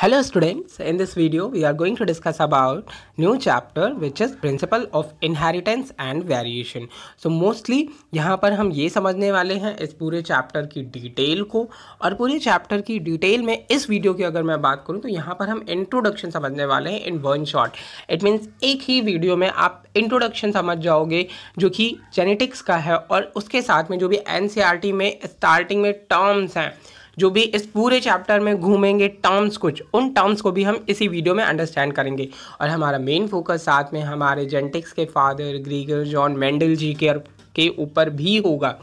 hello students in this video we are going to discuss about new chapter which is principle of inheritance and variation so mostly यहाँ पर हम ये समझने वाले हैं इस पूरे चैप्टर की डिटेल को और पूरे चैप्टर की डिटेल में इस वीडियो की अगर मैं बात करूँ तो यहाँ पर हम इंट्रोडक्शन समझने वाले हैं in one short it means एक ही वीडियो में आप इंट्रोडक्शन समझ जाओगे जो कि जेनेटिक्स का है और उसके साथ में जो भी एन e में स्टार्टिंग में टर्म्स हैं जो भी इस पूरे चैप्टर में घूमेंगे टर्म्स कुछ उन टर्म्स को भी हम इसी वीडियो में अंडरस्टैंड करेंगे और हमारा मेन फोकस साथ में हमारे जेंटिक्स के father Gregor John Mendel ji के के ऊपर भी होगा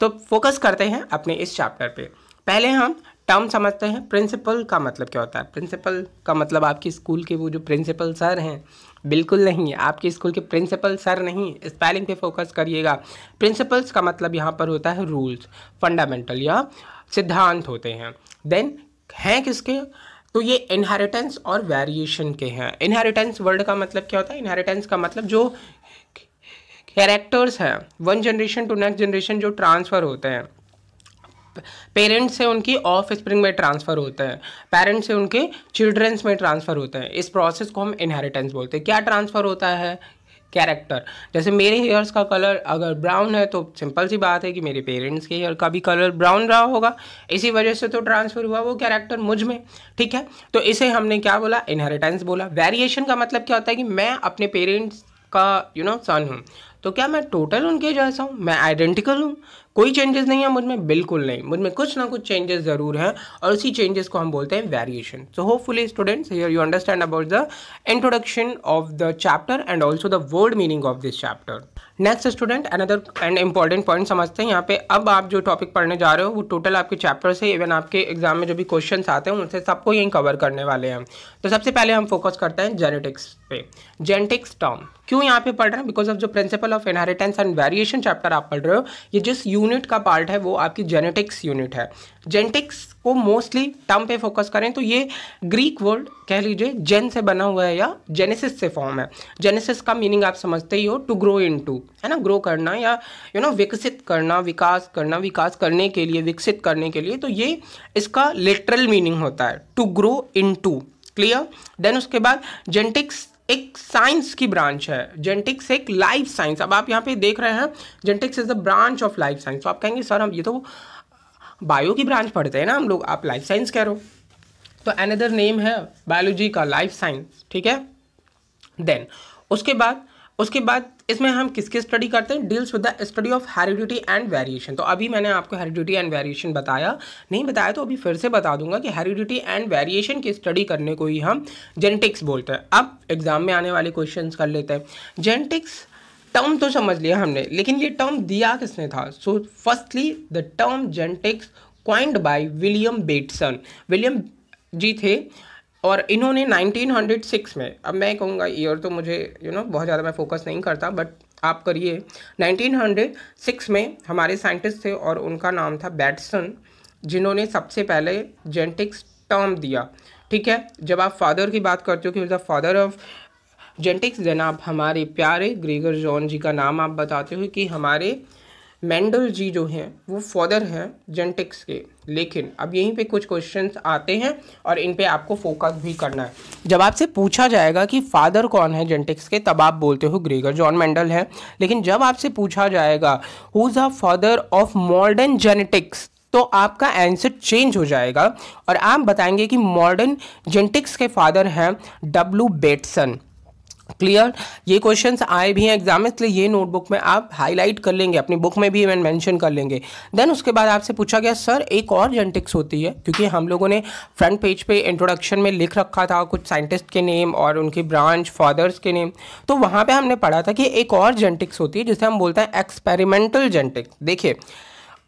तो फोकस करते हैं अपने इस चैप्टर पे पहले हम टर्म समझते हैं प्रिंसिपल का मतलब क्या होता है प्रिंसिपल का मतलब आपके स्कूल के वो जो प्रिंसिपल सर हैं बिल्कुल नहीं है आपके स्कूल के प्रिंसिपल सर नहीं स्पेलिंग पे फोकस करिएगा प्रिंसिपल्स का मतलब यहाँ पर होता है रूल्स फंडामेंटल या सिद्धांत होते हैं देन हैं किसके तो ये इनहेरिटेंस और वेरिएशन के हैं इनहेरिटेंस वर्ड का मतलब क्या होता है इनहेरिटेंस का मतलब जो कैरेक्टर्स हैं one generation to next generation जो ट्रांसफ़र होते हैं पेरेंट्स से उनकी ऑफ स्प्रिंग में ट्रांसफ़र होते हैं पेरेंट्स से उनके चिल्ड्रंस में ट्रांसफ़र होते हैं इस प्रोसेस को हम इनहेरिटेंस बोलते हैं क्या ट्रांसफ़र होता है कैरेक्टर जैसे मेरे हेयर्स का कलर अगर ब्राउन है तो सिंपल सी बात है कि मेरे पेरेंट्स के हेयर का भी कलर ब्राउन रहा होगा इसी वजह से तो ट्रांसफ़र हुआ वो कैरेक्टर मुझ में ठीक है तो इसे हमने क्या बोला इनहेरिटेंस बोला वेरिएशन का मतलब क्या होता है कि मैं अपने पेरेंट्स का यू नो सन हूँ तो क्या मैं टोटल उनके जैसा हूँ मैं आइडेंटिकल हूँ कोई चेंजेस नहीं है मुझ में बिल्कुल नहीं मुझ में कुछ ना कुछ चेंजेस ज़रूर हैं और उसी चेंजेस को हम बोलते हैं variation so hopefully students here you understand about the introduction of the chapter and also the word meaning of this chapter next student another and important point समझते हैं यहाँ पे अब आप जो टॉपिक पढ़ने जा रहे हो वो टोटल आपके चैप्टर से इवन आपके एग्जाम में जो भी क्वेश्चन आते हैं उनसे सबको यहीं कवर करने वाले हैं तो सबसे पहले हम फोकस करते हैं जेनेटिक्स पे जेनेटिक्स टर्म क्यों यहाँ पे पढ़ रहे हैं बिकॉज ऑफ जो principle of inheritance and variation chapter आप पढ़ रहे हो ये जिस यूनिट का पार्ट है वो आपकी जेनेटिक्स यूनिट है जेनेटिक्स को मोस्टली टर्म पे फोकस करें तो ये ग्रीक वर्ड कह लीजिए जेन से बना हुआ है या जेनेसिस से फॉर्म है जेनेसिस का मीनिंग आप समझते ही हो टू ग्रो इन टू है ना ग्रो करना या यू you नो know, विकसित करना विकास करना विकास करने के लिए विकसित करने के लिए तो ये इसका लिटरल मीनिंग होता है to grow in to clear then उसके बाद जेंटिक्स एक साइंस की ब्रांच है जेनेटिक्स एक लाइफ साइंस अब आप यहाँ पे देख रहे हैं genetics is a branch of life science तो आप कहेंगे सर हम ये तो बायो की ब्रांच पढ़ते हैं ना हम लोग आप लाइफ साइंस कह रहे हो तो एनदर नेम है बायोलॉजी का लाइफ साइंस ठीक है देन उसके बाद उसके बाद इसमें हम किसके स्टडी करते हैं deals with the study of heredity and variation तो अभी मैंने आपको हेरिडिटी एंड वेरिएशन बताया नहीं बताया तो अभी फिर से बता दूंगा कि हेरिडिटी एंड वेरिएशन की स्टडी करने को ही हम जेनेटिक्स बोलते हैं अब एग्जाम में आने वाले क्वेश्चंस कर लेते हैं जेनेटिक्स टर्म तो समझ लिया हमने लेकिन ये टर्म दिया किसने था so firstly the term genetics coined by William Bateson William ji थे और इन्होंने 1906 में अब मैं कहूँगा ईयर तो मुझे यू you नो know, बहुत ज़्यादा मैं फोकस नहीं करता बट आप करिए 1906 में हमारे साइंटिस्ट थे और उनका नाम था बैटसन जिन्होंने सबसे पहले जेंटिक्स टर्म दिया ठीक है जब आप फादर की बात करते हो कि the father of genetics then आप हमारे प्यारे ग्रीगर जॉन जी का नाम आप बताते हो कि हमारे मैंडल जी जो हैं वो फादर हैं जेनेटिक्स के लेकिन अब यहीं पे कुछ क्वेश्चंस आते हैं और इन पे आपको फोकस भी करना है जब आपसे पूछा जाएगा कि फादर कौन है जेनेटिक्स के तब आप बोलते हो ग्रेगर जॉन मैंडल है लेकिन जब आपसे पूछा जाएगा who is a father of modern genetics तो आपका आंसर चेंज हो जाएगा और आप बताएंगे कि मॉडर्न जेनेटिक्स के फादर हैं डब्लू बेटसन क्लियर ये क्वेश्चंस आए भी हैं एग्जाम में इसलिए ये नोटबुक में आप हाईलाइट कर लेंगे अपनी बुक में भी इवन मेंशन कर लेंगे देन उसके बाद आपसे पूछा गया सर एक और जेंटिक्स होती है क्योंकि हम लोगों ने फ्रंट पेज पे इंट्रोडक्शन में लिख रखा था कुछ साइंटिस्ट के नेम और उनकी ब्रांच फादर्स के नेम तो वहाँ पर हमने पढ़ा था कि एक और जेंटिक्स होती है जिसे हम बोलते हैं एक्सपेरिमेंटल जेंटिक्स देखिए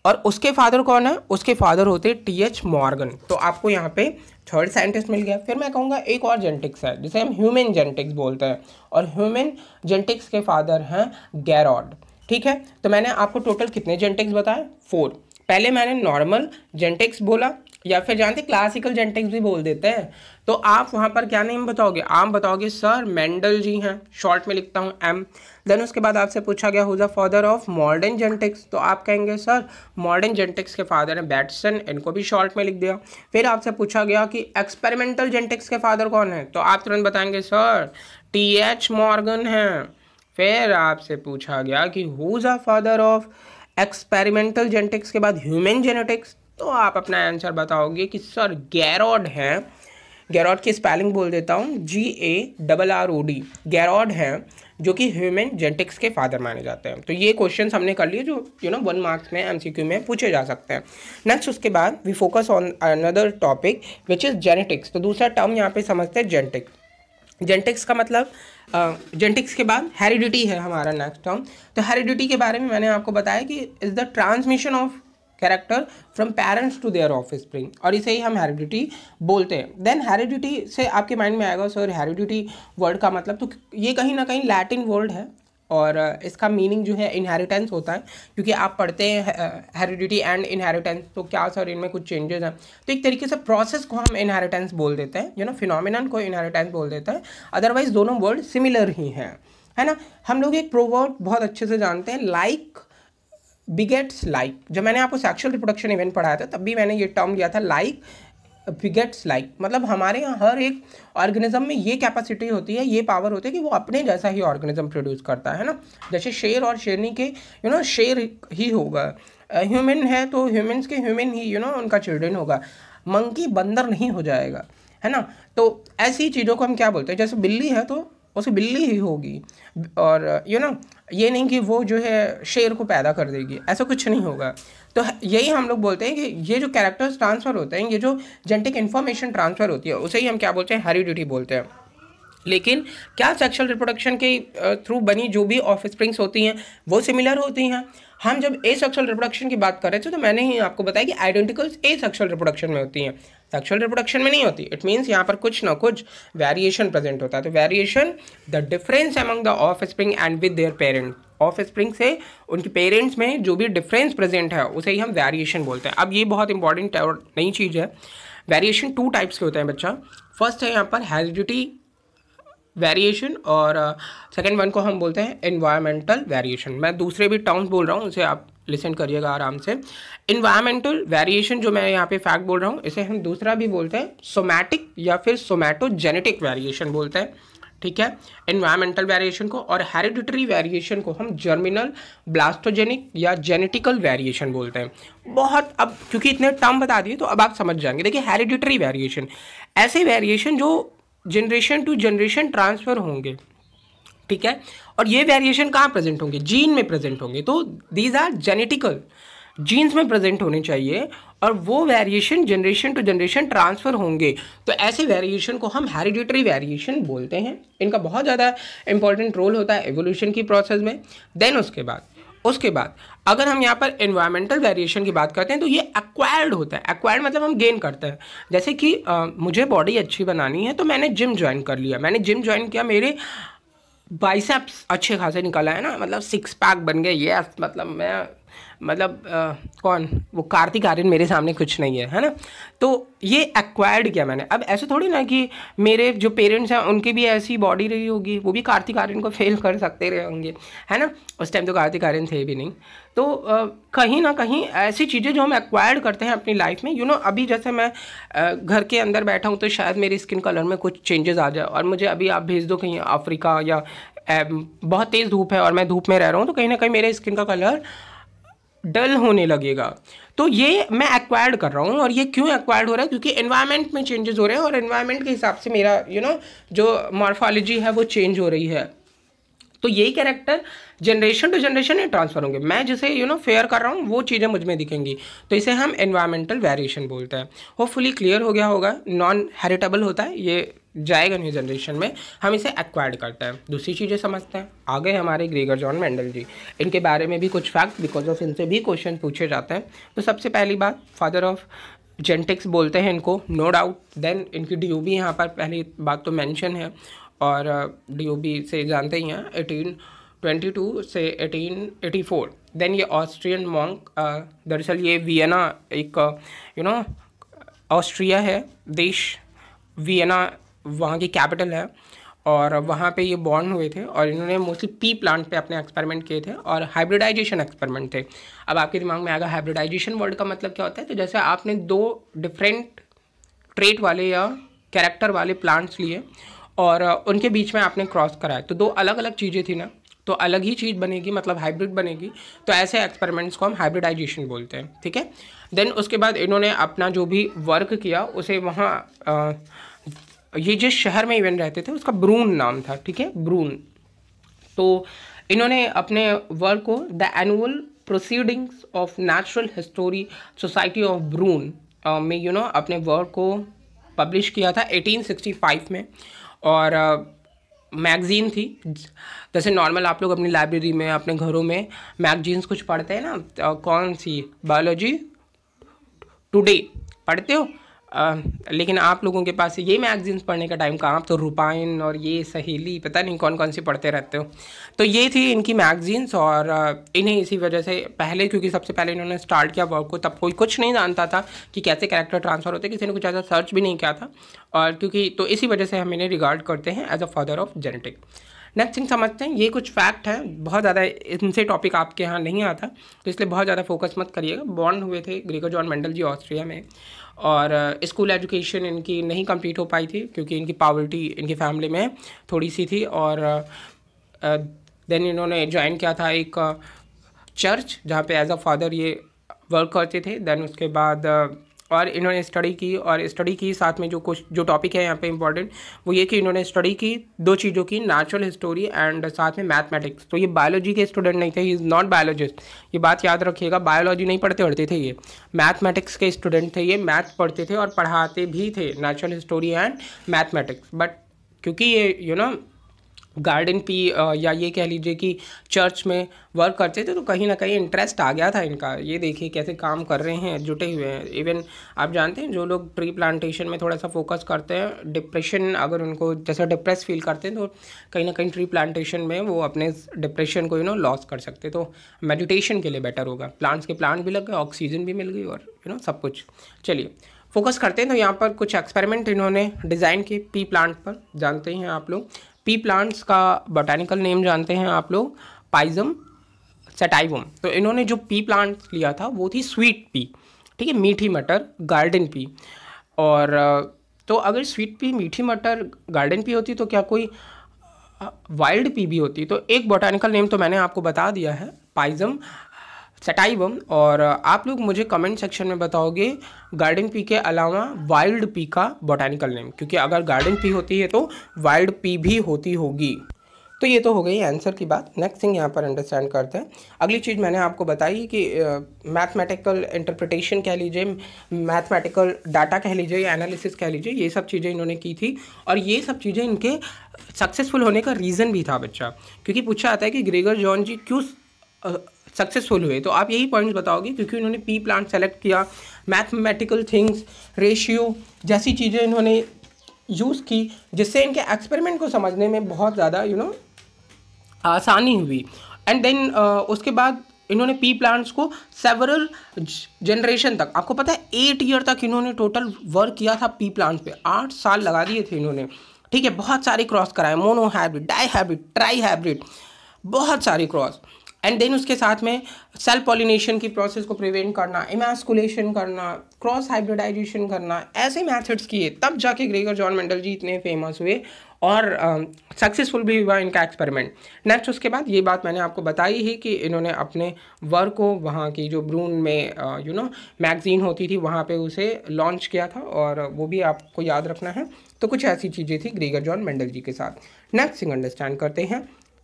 और उसके फादर कौन है उसके फादर होते हैं टी एच मॉर्गन तो आपको यहाँ पे थर्ड साइंटिस्ट मिल गया फिर मैं कहूँगा एक और जेंटिक्स है जिसे हम ह्यूमन जेंटिक्स बोलते हैं और ह्यूमन जेंटिक्स के फादर हैं गैरॉड ठीक है तो मैंने आपको टोटल कितने जेंटिक्स बताए फोर पहले मैंने नॉर्मल जेंटिक्स बोला या फिर जानते क्लासिकल जेनेटिक्स भी बोल देते हैं तो आप वहाँ पर क्या नेम बताओगे आप बताओगे सर मैंडल जी हैं शॉर्ट में लिखता हूँ एम देन उसके बाद आपसे पूछा गया who the father of modern genetics तो आप कहेंगे सर मॉडर्न जेनेटिक्स के फादर हैं बैटसन इनको भी शॉर्ट में लिख दिया फिर आपसे पूछा गया कि एक्सपेरिमेंटल जेनेटिक्स के फादर कौन है तो आप तुरंत बताएंगे सर टी एच मॉर्गन हैं फिर आपसे पूछा गया कि who a father of experimental genetics के बाद ह्यूमन जेनेटिक्स तो आप अपना आंसर बताओगे कि सर गैरॉड है गैरॉड की स्पेलिंग बोल देता हूँ G A double R O D Garrod है जो कि ह्यूमन जेनेटिक्स के फादर माने जाते हैं तो ये क्वेश्चन हमने कर लिए जो यू नो वन मार्क्स में क्यू में पूछे जा सकते हैं नेक्स्ट उसके बाद we focus on another topic which is genetics तो दूसरा टर्म यहाँ पे समझते हैं जेनेटिक्स जेनेटिक्स का मतलब जेनेटिक्स uh, के बाद हेरिडिटी है हमारा नेक्स्ट टर्म तो हेरिडिटी के बारे में मैंने आपको बताया कि is the transmission of character from parents to their offspring और इसे ही हम हेरिडिटी बोलते हैं देन हेरिडिटी से आपके माइंड में आएगा सर हेरिडिटी वर्ड का मतलब तो ये कहीं ना कहीं लैटिन वर्ड है और इसका मीनिंग जो है इनहेरिटेंस होता है क्योंकि आप पढ़ते हैं हेरिडिटी एंड इनहेरिटेंस तो क्या सर इनमें कुछ चेंजेस हैं तो एक तरीके से प्रोसेस को हम इनहेरिटेंस बोल देते हैं यू नो फिनोमिनन को इनहेरिटेंस बोल देते हैं अदरवाइज दोनों वर्ड सिमिलर ही हैं है ना हम लोग एक प्रोवर्ड बहुत अच्छे से जानते हैं लाइक like बिगेट्स लाइक जब मैंने आपको सेक्शुअल रिप्रोडक्शन इवेंट पढ़ाया था तब भी मैंने ये टर्म लिया था लाइक बिगेट्स लाइक मतलब हमारे यहाँ हर एक ऑर्गेनिज्म में ये कैपेसिटी होती है ये पावर होती है कि वो अपने जैसा ही ऑर्गेनिज्म प्रोड्यूस करता है ना जैसे शेर और शेरनी के यू you नो know, शेर ही होगा ह्यूमन uh, है तो ह्यूमन्स के ह्यूमन ही यू you नो know, उनका चिल्ड्रेन होगा मंकी बंदर नहीं हो जाएगा है ना तो ऐसी चीज़ों को हम क्या बोलते हैं जैसे बिल्ली है तो उसे बिल्ली ही होगी और यू नो ये नहीं कि वो जो है शेर को पैदा कर देगी ऐसा कुछ नहीं होगा तो यही हम लोग बोलते हैं कि ये जो कैरेक्टर्स ट्रांसफ़र होते हैं ये जो जेनेटिक इन्फॉर्मेशन ट्रांसफ़र होती है उसे ही हम क्या बोलते हैं हेरिडिटी बोलते हैं लेकिन क्या सेक्सुअल रिप्रोडक्शन के थ्रू बनी जो भी ऑफ स्प्रिंग्स होती हैं वो सिमिलर होती हैं हम जब ए सेक्सुअल रिप्रोडक्शन की बात कर रहे थे तो मैंने ही आपको बताया कि आइडेंटिकल्स ए सेक्सुअल रिप्रोडक्शन में होती हैं सेक्सुअल रिप्रोडक्शन में नहीं होती इट मीन्स यहाँ पर कुछ ना कुछ वेरिएशन प्रेजेंट होता है तो variation the difference among the offspring and with their parent offspring से उनके पेरेंट्स में जो भी डिफरेंस प्रेजेंट है उसे ही हम वेरिएशन बोलते हैं अब ये बहुत इंपॉर्टेंट और नई चीज़ है वेरिएशन टू टाइप्स के होते हैं बच्चा फर्स्ट है यहाँ पर हेरिडिटी वेरिएशन और सेकेंड uh, वन को हम बोलते हैं इन्वायरमेंटल वेरिएशन मैं दूसरे भी टर्म्स बोल रहा हूँ उसे आप लिसन करिएगा आराम से इन्वायरमेंटल वेरिएशन जो मैं यहाँ पे फैक्ट बोल रहा हूँ इसे हम दूसरा भी बोलते हैं सोमैटिक या फिर सोमैटोजेनेटिक वेरिएशन बोलते हैं ठीक है इन्वायरमेंटल वेरिएशन को और हेरिडिटरी वेरिएशन को हम जर्मिनल ब्लास्टोजेनिक या जेनेटिकल वेरिएशन बोलते हैं बहुत अब क्योंकि इतने टर्म बता दिए तो अब आप समझ जाएंगे देखिए हेरिडिटरी वेरिएशन ऐसे वेरिएशन जो जनरेशन टू जनरेशन ट्रांसफ़र होंगे ठीक है और ये वेरिएशन कहाँ प्रेजेंट होंगे जीन में प्रेजेंट होंगे तो दीज आर जेनेटिकल जीन्स में प्रेजेंट होने चाहिए और वो variation generation to generation transfer होंगे तो ऐसे वेरिएशन को हम हेरिडिटरी वेरिएशन बोलते हैं इनका बहुत ज़्यादा इंपॉर्टेंट रोल होता है एवोल्यूशन की प्रोसेस में देन उसके बाद उसके बाद अगर हम यहाँ पर इन्वायरमेंटल वेरिएशन की बात करते हैं तो ये एक्वायर्ड होता है एक्वायर्ड मतलब हम गेन करते हैं जैसे कि आ, मुझे बॉडी अच्छी बनानी है तो मैंने जिम ज्वाइन कर लिया मैंने जिम ज्वाइन किया मेरे बाइसेप्स अच्छे खासे निकला है ना मतलब सिक्स पैक बन गए ये मतलब मैं मतलब आ, कौन वो कार्तिक आर्यन मेरे सामने कुछ नहीं है है ना तो ये एक्वायर्ड किया मैंने अब ऐसे थोड़ी ना कि मेरे जो पेरेंट्स हैं उनकी भी ऐसी बॉडी रही होगी वो भी कार्तिक आर्यन को फेल कर सकते रहे होंगे है ना उस टाइम तो कार्तिक आर्यन थे भी नहीं तो आ, कहीं ना कहीं ऐसी चीज़ें जो हम एक्वायर्ड करते हैं अपनी लाइफ में यू you नो know, अभी जैसे मैं आ, घर के अंदर बैठा हूँ तो शायद मेरी स्किन कलर में कुछ चेंजेस आ जाए और मुझे अभी आप भेज दो कहीं अफ्रीका या बहुत तेज़ धूप है और मैं धूप में रह रहा हूँ तो कहीं ना कहीं मेरे स्किन का कलर डल होने लगेगा तो ये मैं एक्वायर्ड कर रहा हूँ और ये क्यों एक्वायर्ड हो रहा है क्योंकि इन्वायरमेंट में चेंजेस हो रहे हैं और इन्वायरमेंट के हिसाब से मेरा यू you नो know, जो मॉर्फोलॉजी है वो चेंज हो रही है तो यही कैरेक्टर जनरेशन टू जनरेशन ये ट्रांसफर होंगे मैं जिसे यू नो फेयर कर रहा हूँ वो चीज़ें मुझ में दिखेंगी तो इसे हम एनवायरमेंटल वेरिएशन बोलते हैं होपफुली क्लियर हो गया होगा नॉन हेरिटेबल होता है ये जाएगा न्यू जनरेशन में हम इसे एक्वायर्ड करते हैं दूसरी चीज़ें समझते हैं आगे हमारे ग्रेगर जॉन मैंडल जी इनके बारे में भी कुछ फैक्ट बिकॉज ऑफ इनसे भी क्वेश्चन पूछे जाते हैं तो सबसे पहली बात फादर ऑफ जेंटिक्स बोलते हैं इनको नो डाउट देन इनकी डी ओ बी यहाँ पर पहली बात तो मैंशन है और डी ओ बी से जानते ही हैं एटीन ट्वेंटी टू से एटीन एटी फोर देन ये ऑस्ट्रियन मॉन्क uh, दरअसल ये वियना एक यू नो ऑस्ट्रिया है देश वियना वहाँ की कैपिटल है और वहाँ पे ये बॉर्न हुए थे और इन्होंने मोस्टली पी प्लांट पे अपने एक्सपेरिमेंट किए थे और हाइब्रिडाइजेशन एक्सपेरिमेंट थे अब आपके दिमाग में आएगा हाइब्रिडाइजेशन वर्ड का मतलब क्या होता है तो जैसे आपने दो डिफरेंट ट्रेट वाले या कैरेक्टर वाले प्लांट्स लिए और उनके बीच में आपने क्रॉस कराया तो दो अलग अलग चीज़ें थी ना तो अलग ही चीज़ बनेगी मतलब हाइब्रिड बनेगी तो ऐसे एक्सपेरिमेंट्स को हम हाइब्रिडाइजेशन बोलते हैं ठीक है देन उसके बाद इन्होंने अपना जो भी वर्क किया उसे वहाँ ये जिस शहर में इवन रहते थे उसका ब्रून नाम था ठीक है ब्रून तो इन्होंने अपने वर्क को the annual proceedings of natural history society of Brunn में यू नो अपने वर्क को पब्लिश किया था 1865 में और मैगज़ीन uh, थी जैसे नॉर्मल आप लोग अपनी लाइब्रेरी में अपने घरों में मैगजीन्स कुछ पढ़ते हैं ना तो कौन सी बायोलॉजी टुडे पढ़ते हो आ, लेकिन आप लोगों के पास ये मैगजीन्स पढ़ने का टाइम कहाँ तो रुपाइन और ये सहेली पता नहीं कौन कौन सी पढ़ते रहते हो तो ये थी इनकी मैगजीन्स और इन्हें इसी वजह से पहले क्योंकि सबसे पहले इन्होंने स्टार्ट किया वर्क को तब कोई कुछ नहीं जानता था कि कैसे कैरेक्टर ट्रांसफ़र होते किसी ने कुछ ऐसा सर्च भी नहीं किया था और क्योंकि तो इसी वजह से हम इन्हें रिगार्ड करते हैं as a father of genetic next thing समझते हैं ये कुछ फैक्ट है बहुत ज़्यादा इनसे टॉपिक आपके यहाँ नहीं आता तो इसलिए बहुत ज़्यादा फोकस मत करिएगा बॉन्ड हुए थे Gregor John Mendel ji Austria में और स्कूल एजुकेशन इनकी नहीं कंप्लीट हो पाई थी क्योंकि इनकी पावर्टी इनकी फैमिली में थोड़ी सी थी और देन इन्होंने ज्वाइन किया था एक चर्च जहाँ पे एज अ फादर ये वर्क करते थे देन उसके बाद और इन्होंने स्टडी की और स्टडी की साथ में जो कुछ जो टॉपिक है यहाँ पे इंपॉर्टेंट वो ये कि इन्होंने स्टडी की दो चीज़ों की नेचुरल हिस्टोरी एंड साथ में मैथमेटिक्स तो ये बायोलॉजी के स्टूडेंट नहीं थे ही इज़ नॉट बायोलॉजिस्ट ये बात याद रखिएगा बायोलॉजी नहीं पढ़ते पढ़ते थे ये मैथमेटिक्स के स्टूडेंट थे ये मैथ पढ़ते थे और पढ़ाते भी थे natural history and mathematics but क्योंकि ये you you know know, garden pea या ये कह लीजिए कि चर्च में वर्क करते थे तो कहीं ना कहीं इंटरेस्ट आ गया था इनका ये देखिए कैसे काम कर रहे हैं जुटे हुए हैं इवन आप जानते हैं जो लोग ट्री प्लांटेशन में थोड़ा सा फोकस करते हैं डिप्रेशन अगर उनको जैसा डिप्रेस फील करते हैं तो कहीं ना कहीं ट्री प्लांटेशन में वो अपने डिप्रेशन को यू नो लॉस कर सकते तो मेडिटेशन के लिए बेटर होगा प्लांट्स के प्लांट भी लग गए ऑक्सीजन भी मिल गई और यू नो सब कुछ चलिए फोकस करते हैं तो यहाँ पर कुछ एक्सपेरिमेंट इन्होंने डिज़ाइन किए पी प्लांट पर जानते हैं आप लोग पी प्लांट्स का बॉटैनिकल नेम जानते हैं आप लोग पाइजम सेटाइवम तो इन्होंने जो पी प्लांट लिया था वो थी स्वीट पी ठीक है मीठी मटर गार्डन पी और तो अगर स्वीट पी मीठी मटर गार्डन पी होती तो क्या कोई वाइल्ड पी भी होती तो एक बोटानिकल नेम तो मैंने आपको बता दिया है पाइजम सटाइवम और आप लोग मुझे कमेंट सेक्शन में बताओगे गार्डन पी के अलावा वाइल्ड पी का बॉटैनिकल नेम क्योंकि अगर गार्डन पी होती है तो वाइल्ड पी भी होती होगी तो ये तो हो गई आंसर की बात नेक्स्ट थिंग यहाँ पर अंडरस्टैंड करते हैं अगली चीज़ मैंने आपको बताई कि मैथमेटिकल इंटरप्रिटेशन कह लीजिए मैथमेटिकल डाटा कह लीजिए एनालिसिस कह लीजिए ये सब चीज़ें इन्होंने की थी और ये सब चीज़ें इनके सक्सेसफुल होने का रीज़न भी था बच्चा क्योंकि पूछा आता है कि ग्रेगर जॉन जी क्यों सक्सेसफुल हुए तो आप यही पॉइंट्स बताओगे क्योंकि उन्होंने पी प्लांट सेलेक्ट किया मैथमेटिकल थिंग्स रेशियो जैसी चीज़ें इन्होंने यूज़ की जिससे इनके एक्सपेरिमेंट को समझने में बहुत ज़्यादा यू नो आसानी हुई एंड देन उसके बाद इन्होंने पी प्लांट्स को सेवरल जनरेशन तक आपको पता है एट ईयर तक इन्होंने टोटल वर्क किया था पी प्लांट्स पे आठ साल लगा दिए थे इन्होंने ठीक है बहुत सारे क्रॉस कराए monohybrid dihybrid trihybrid बहुत सारे क्रॉस एंड देन उसके साथ में सेल्फ पॉलिनेशन की प्रोसेस को प्रिवेंट करना इमेस्कुलेशन करना क्रॉस हाइब्रिडाइजेशन करना ऐसे मैथड्स किए तब जाके ग्रेगर जॉन मेंडल जी इतने फेमस हुए और सक्सेसफुल uh, भी हुआ इनका एक्सपेरिमेंट नेक्स्ट उसके बाद ये बात मैंने आपको बताई ही कि इन्होंने अपने वर्क को वहाँ की जो ब्रून में यू नो मैगज़ीन होती थी वहाँ पे उसे लॉन्च किया था और वो भी आपको याद रखना है तो कुछ ऐसी चीज़ें थी ग्रेगर जॉन मेंडल जी के साथ नेक्स्ट थिंग अंडरस्टैंड करते हैं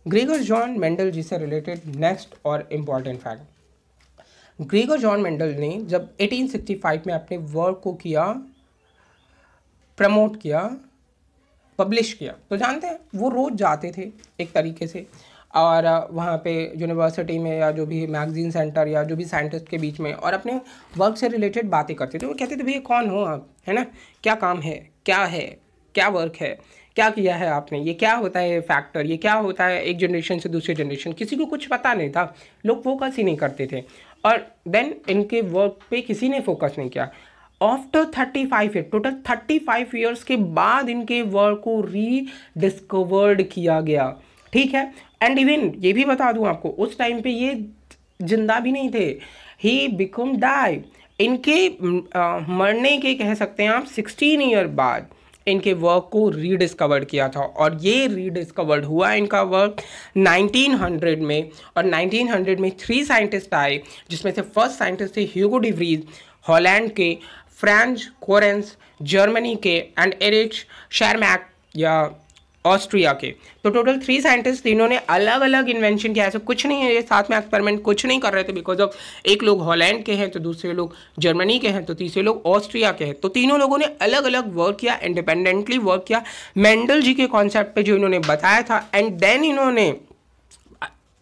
ग्रीगर जॉन मेंडल जी से रिलेटेड नेक्स्ट और important fact Gregor John Mendel ने जब 1865 में अपने वर्क को किया प्रमोट किया पब्लिश किया तो जानते हैं वो रोज़ जाते थे एक तरीके से और वहाँ पे यूनिवर्सिटी में या जो भी मैगजीन सेंटर या जो भी साइंटिस्ट के बीच में और अपने वर्क से रिलेटेड बातें करते थे वो कहते थे भैया कौन हो आप है ना क्या काम है क्या है क्या वर्क है क्या किया है आपने ये क्या होता है फैक्टर ये क्या होता है एक जनरेशन से दूसरे जनरेशन किसी को कुछ पता नहीं था लोग फोकस ही नहीं करते थे और देन इनके वर्क पे किसी ने फोकस नहीं किया after thirty five year total thirty five years के बाद इनके वर्क को रीडिस्कवर्ड किया गया ठीक है एंड इवन ये भी बता दूँ आपको उस टाइम पे ये जिंदा भी नहीं थे ही बिकम डाई इनके आ, मरने के कह सकते हैं आप सिक्सटीन ईयर बाद इनके वर्क को रीडिस्कवर्ड किया था और ये रीडिस्कवर्ड हुआ इनका वर्क 1900 में और 1900 में थ्री साइंटिस्ट आए जिसमें से फर्स्ट साइंटिस्ट थे ह्यूगो डिवरीज हॉलैंड के फ्रेंच कोरेंस जर्मनी के एंड एरिच शर्मैक या ऑस्ट्रिया के तो टोटल थ्री साइंटिस्ट तीनों अलग अलग इन्वेंशन किया ऐसा कुछ नहीं है ये साथ में एक्सपेरिमेंट कुछ नहीं कर रहे थे बिकॉज ऑफ एक लोग हॉलैंड के हैं तो दूसरे लोग जर्मनी के हैं तो तीसरे लोग ऑस्ट्रिया के हैं तो तीनों लोगों ने अलग अलग वर्क किया इंडिपेंडेंटली वर्क किया मेंडल जी के कॉन्सेप्ट पर जो इन्होंने बताया था एंड देन इन्होंने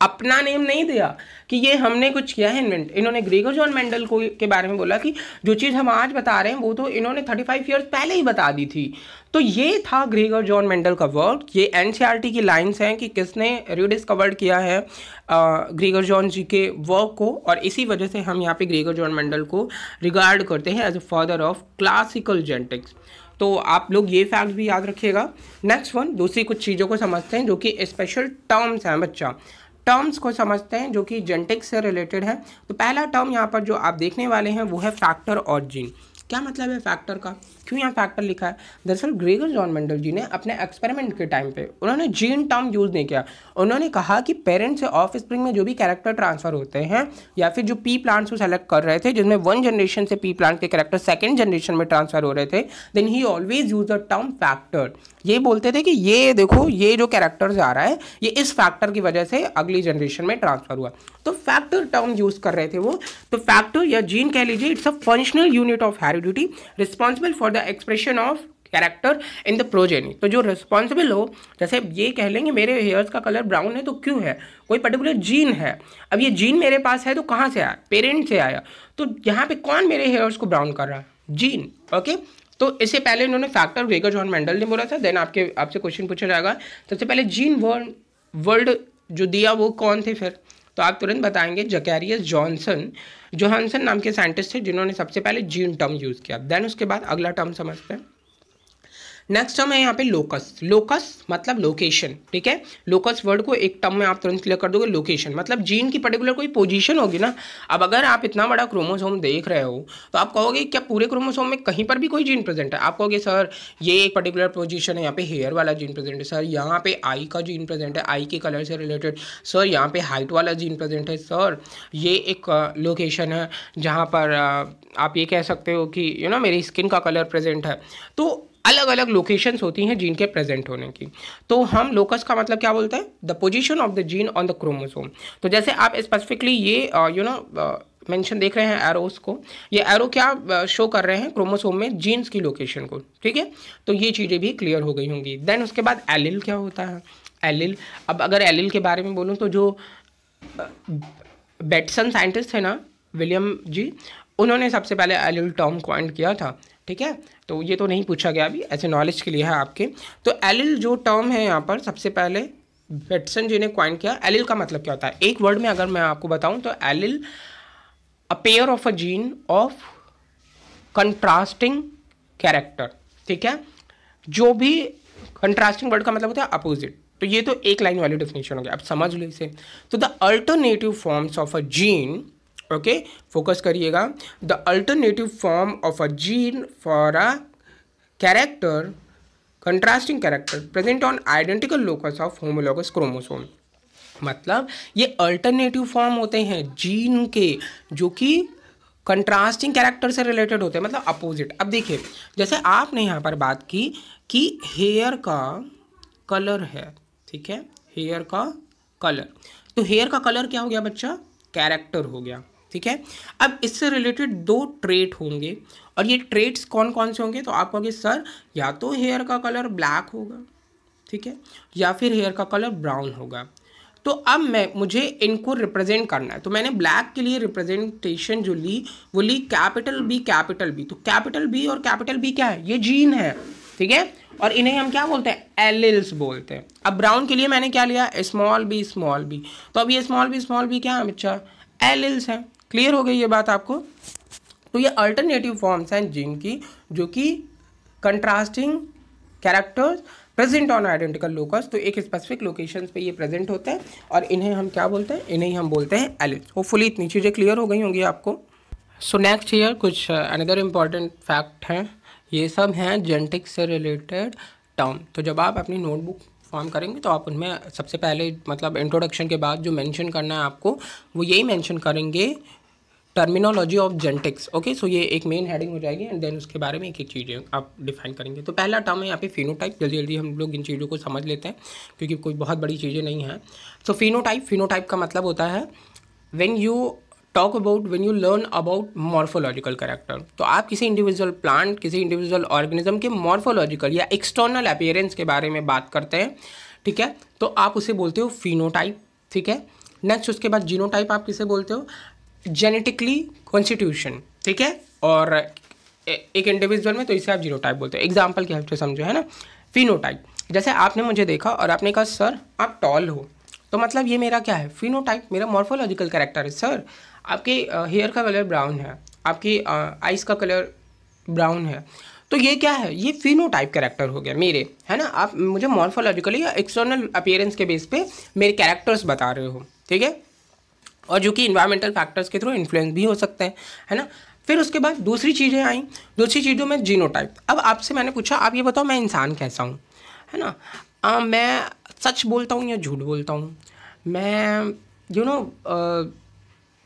अपना नेम नहीं दिया कि ये हमने कुछ किया है इन्वेंट इन्होंने ग्रेगर जॉन मेंडल को के बारे में बोला कि जो चीज़ हम आज बता रहे हैं वो तो इन्होंने 35 फाइव ईयर्स पहले ही बता दी थी तो ये था ग्रेगर जॉन मेंडल का वर्क ये एन e की लाइन्स हैं कि किसने रिडिस्कवर्ड किया है ग्रेगर जॉन जी के वर्क को और इसी वजह से हम यहाँ पे ग्रेगर जॉन मेंडल को रिगार्ड करते हैं as a father of classical genetics तो आप लोग ये फैक्ट भी याद रखिएगा नेक्स्ट वन दूसरी कुछ चीज़ों को समझते हैं जो कि स्पेशल टर्म्स हैं बच्चा टर्म्स को समझते हैं जो कि जेनेटिक्स से रिलेटेड है तो पहला टर्म यहाँ पर जो आप देखने वाले हैं वो है फैक्टर और जीन क्या मतलब है फैक्टर का क्यों यहाँ फैक्टर लिखा है दरअसल ग्रेगर जॉन मंडल जी ने अपने एक्सपेरिमेंट के टाइम पे उन्होंने जीन टर्म यूज़ नहीं किया उन्होंने कहा कि पेरेंट्स से ऑफ स्प्रिंग में जो भी कैरेक्टर ट्रांसफर होते हैं या फिर जो पी प्लांट्स वो सेलेक्ट कर रहे थे जिनमें वन जनरेशन से पी प्लांट के कैरेक्टर सेकेंड जनरेशन में ट्रांसफर हो रहे थे then he always use the term factor ये बोलते थे कि ये देखो ये जो कैरेक्टर आ रहा है ये इस फैक्टर की वजह से अगली जनरेशन में ट्रांसफर हुआ तो फैक्टर टर्म यूज़ कर रहे थे वो तो फैक्टर या जीन कह लीजिए it's a functional unit of heredity responsible for the expression of character in the progeny तो जो रिस्पॉन्सिबल हो जैसे ये कह लेंगे मेरे हेयर्स का कलर ब्राउन है तो क्यों है कोई पर्टिकुलर जीन है अब ये जीन मेरे पास है तो कहाँ से आया पेरेंट से आया तो यहाँ पे कौन मेरे हेयर्स को ब्राउन कर रहा है जीन ओके तो इससे पहले इन्होंने फैक्टर वेगर जॉन मेंडल ने बोला था देन आपके आपसे क्वेश्चन पूछा जाएगा सबसे पहले जीन वर्ल्ड वर्ल्ड जो दिया वो कौन थे फिर तो आप तुरंत बताएंगे जकैरियस जॉनसन जोहानसन नाम के साइंटिस्ट थे जिन्होंने सबसे पहले जीन टर्म यूज़ किया देन उसके बाद अगला टर्म समझते हैं नेक्स्ट टर्म है यहाँ पे लोकस लोकस मतलब लोकेशन ठीक है लोकस वर्ड को एक टर्म में आप तुरंत क्लियर कर दोगे लोकेशन मतलब जीन की पर्टिकुलर कोई पोजीशन होगी ना अब अगर आप इतना बड़ा क्रोमोसोम देख रहे हो तो आप कहोगे क्या पूरे क्रोमोसोम में कहीं पर भी कोई जीन प्रेजेंट है आप कहोगे सर ये एक पर्टिकुलर पोजिशन है यहाँ पे हेयर वाला जीन प्रेजेंट है सर यहाँ पे आई का जीन प्रेजेंट है आई के कलर से रिलेटेड सर यहाँ पे हाइट वाला जीन प्रेजेंट है सर ये एक लोकेशन है जहाँ पर आप ये कह सकते हो कि यू you नो know, मेरी स्किन का कलर प्रेजेंट है तो अलग अलग लोकेशंस होती हैं जीन के प्रेजेंट होने की तो हम लोकस का मतलब क्या बोलते हैं the position of the gene on the chromosome तो जैसे आप स्पेसिफिकली ये यू नो मेंशन देख रहे हैं एरोस को ये एरो क्या शो uh, कर रहे हैं क्रोमोसोम में जीन्स की लोकेशन को ठीक है तो ये चीज़ें भी क्लियर हो गई होंगी देन उसके बाद एलिल क्या होता है एलिल अब अगर एलिल के बारे में बोलूँ तो जो बेटसन uh, साइंटिस्ट है ना विलियम जी उन्होंने सबसे पहले एलिल टर्म क्वाइंट किया था ठीक है तो ये तो नहीं पूछा गया अभी ऐसे नॉलेज के लिए है आपके तो एलिल जो टर्म है यहाँ पर सबसे पहले बेटसन जी ने क्वाइन किया एलिल का मतलब क्या होता है एक वर्ड में अगर मैं आपको बताऊँ तो allele a pair of a gene of contrasting character ठीक है जो भी कंट्रास्टिंग वर्ड का मतलब होता है अपोजिट तो ये तो एक लाइन वाली डेफिनेशन हो गया अब समझ लो इसे तो the alternative forms of a gene okay focus करिएगा the alternative form of a gene for a character contrasting character present on identical locus of homologous chromosome मतलब ये अल्टरनेटिव फॉर्म होते हैं जीन के जो कि कंट्रास्टिंग कैरेक्टर से related होते हैं मतलब अपोजिट अब देखिए जैसे आपने यहाँ पर बात की कि हेयर का कलर है ठीक है हेयर का कलर तो हेयर का कलर क्या हो गया बच्चा कैरेक्टर हो गया ठीक है अब इससे रिलेटेड दो ट्रेट होंगे और ये ट्रेट्स कौन कौन से होंगे तो आप कहोगे सर या तो हेयर का कलर ब्लैक होगा ठीक है या फिर हेयर का कलर ब्राउन होगा तो अब मैं मुझे इनको रिप्रेजेंट करना है तो मैंने ब्लैक के लिए रिप्रेजेंटेशन जो ली वो ली कैपिटल बी कैपिटल बी तो कैपिटल बी और कैपिटल बी क्या है ये जीन है ठीक है और इन्हें हम क्या बोलते हैं एलिल्स बोलते हैं अब ब्राउन के लिए मैंने क्या लिया स्मॉल बी स्मॉल बी तो अब ये स्मॉल बी स्मॉल बी क्या है बच्चा एलिल्स है क्लियर हो गई ये बात आपको तो ये अल्टरनेटिव फॉर्म्स हैं जिनकी जो कि contrasting characters present on identical locus तो एक स्पेसिफिक लोकेशंस पे ये प्रेजेंट होते हैं और इन्हें हम क्या बोलते हैं इन्हें हम बोलते हैं एलिट्स होपफुली इतनी चीज़ें क्लियर हो गई होंगी आपको सो नेक्स्ट ईयर कुछ अनदर इम्पॉर्टेंट फैक्ट हैं ये सब हैं जेनेटिक्स से रिलेटेड टर्म तो जब आप अपनी नोटबुक फॉर्म करेंगे तो आप उनमें सबसे पहले मतलब इंट्रोडक्शन के बाद जो मेंशन करना है आपको वो यही मेंशन करेंगे terminology of genetics okay so ये एक मेन हेडिंग हो जाएगी एंड देन उसके बारे में एक एक चीज़ें आप डिफाइन करेंगे तो पहला टर्म है यहाँ पे फिनोटाइप जल्दी जल्दी हम लोग इन चीज़ों को समझ लेते हैं क्योंकि कोई बहुत बड़ी चीज़ें नहीं हैं सो फिनोटाइप फिनोटाइप का मतलब होता है when you talk about when you learn about morphological character तो आप किसी इंडिविजुअल प्लांट किसी इंडिविजुअल ऑर्गेनिज्म के मॉर्फोलॉजिकल या एक्सटर्नल अपेयरेंस के बारे में बात करते हैं ठीक है तो आप उसे बोलते हो फिनोटाइप ठीक है नेक्स्ट उसके बाद जीनोटाइप आप किसे बोलते हो जेनेटिकली कॉन्स्टिट्यूशन ठीक है और एक इंडिविजुअल में तो इसे आप जीरो टाइप बोलते हो एग्जाम्पल के हेल्प से समझो है ना फिनोटाइप जैसे आपने मुझे देखा और आपने कहा सर आप टॉल हो तो मतलब ये मेरा क्या है फिनोटाइप मेरा मॉर्फोलॉजिकल कैरेक्टर है सर आपके हेयर का कलर ब्राउन है आपकी आइज़ का कलर ब्राउन है तो ये क्या है ये फिनोटाइप कैरेक्टर हो गया मेरे है ना आप मुझे मॉर्फोलॉजिकली या एक्सटर्नल अपियरेंस के बेस पे मेरे कैरेक्टर्स बता रहे हो ठीक है और जो कि इन्वायरमेंटल फैक्टर्स के थ्रू इन्फ्लुएंस भी हो सकते हैं है ना फिर उसके बाद दूसरी चीज़ें आई दूसरी चीज़ों में जीनोटाइप अब आपसे मैंने पूछा आप ये बताओ मैं इंसान कैसा हूँ है ना आ, मैं सच बोलता हूँ या झूठ बोलता हूँ मैं यू you नो know,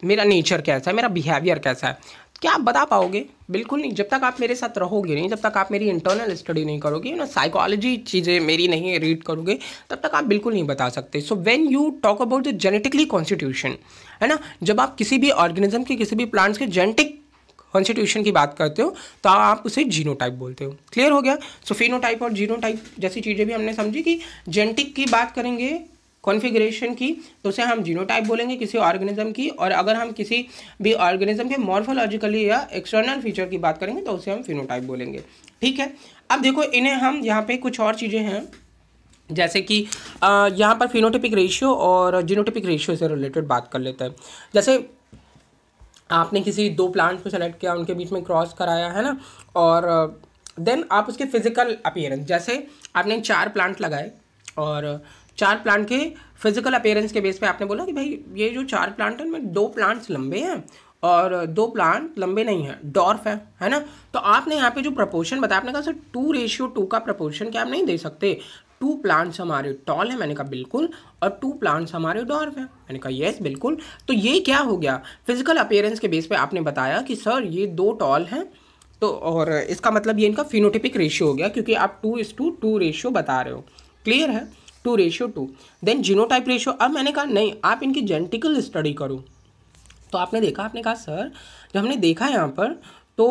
मेरा नेचर कैसा है मेरा बिहेवियर कैसा है क्या आप बता पाओगे बिल्कुल नहीं जब तक आप मेरे साथ रहोगे नहीं जब तक आप मेरी इंटरनल स्टडी नहीं करोगे ना साइकोलॉजी चीज़ें मेरी नहीं रीड करोगे तब तक आप बिल्कुल नहीं बता सकते so when you talk about the genetically constitution है ना जब आप किसी भी ऑर्गेनिज्म के किसी भी प्लांट्स के जेनेटिक कॉन्स्टिट्यूशन की बात करते हो तो आप उसे जीनो बोलते हो क्लियर हो गया सो so, फिनो और जीनो जैसी चीज़ें भी हमने समझी कि जेनेटिक की बात करेंगे कॉन्फ़िगरेशन की तो उसे हम जीनोटाइप बोलेंगे किसी ऑर्गेनिज्म की और अगर हम किसी भी ऑर्गेनिज्म के मॉर्फोलॉजिकली या एक्सटर्नल फीचर की बात करेंगे तो उसे हम फिनोटाइप बोलेंगे ठीक है अब देखो इन्हें हम यहाँ पे कुछ और चीज़ें हैं जैसे कि यहाँ पर फिनोटिपिक रेशियो और जीनोटिपिक रेशियो से रिलेटेड बात कर लेते हैं जैसे आपने किसी दो प्लांट्स को सेलेक्ट किया उनके बीच में क्रॉस कराया है ना और देन आप उसके फिज़िकल अपियरेंस जैसे आपने चार प्लांट लगाए और चार प्लांट के फिजिकल अपेयरेंस के बेस पे आपने बोला कि भाई ये जो चार प्लांट हैं उनमें दो प्लांट्स लंबे हैं और दो प्लांट लंबे नहीं हैं डॉर्फ है है ना तो आपने यहाँ पे जो प्रपोर्शन बताया आपने कहा सर टू रेशियो टू का प्रपोर्शन क्या आप नहीं दे सकते टू प्लांट्स हमारे टॉल हैं मैंने कहा बिल्कुल और टू प्लांट्स हमारे डॉर्फ हैं मैंने कहा येस बिल्कुल तो ये क्या हो गया फिजिकल अपेयरेंस के बेस पर आपने बताया कि सर ये दो टॉल हैं तो और इसका मतलब ये इनका फिनोटिपिक रेशियो हो गया क्योंकि आप टू इस टू टू रेशियो बता रहे हो क्लियर है two ratio two then genotype ratio अब मैंने कहा नहीं आप इनकी जेनेटिकल स्टडी करो तो आपने देखा आपने कहा सर जब हमने देखा यहाँ पर तो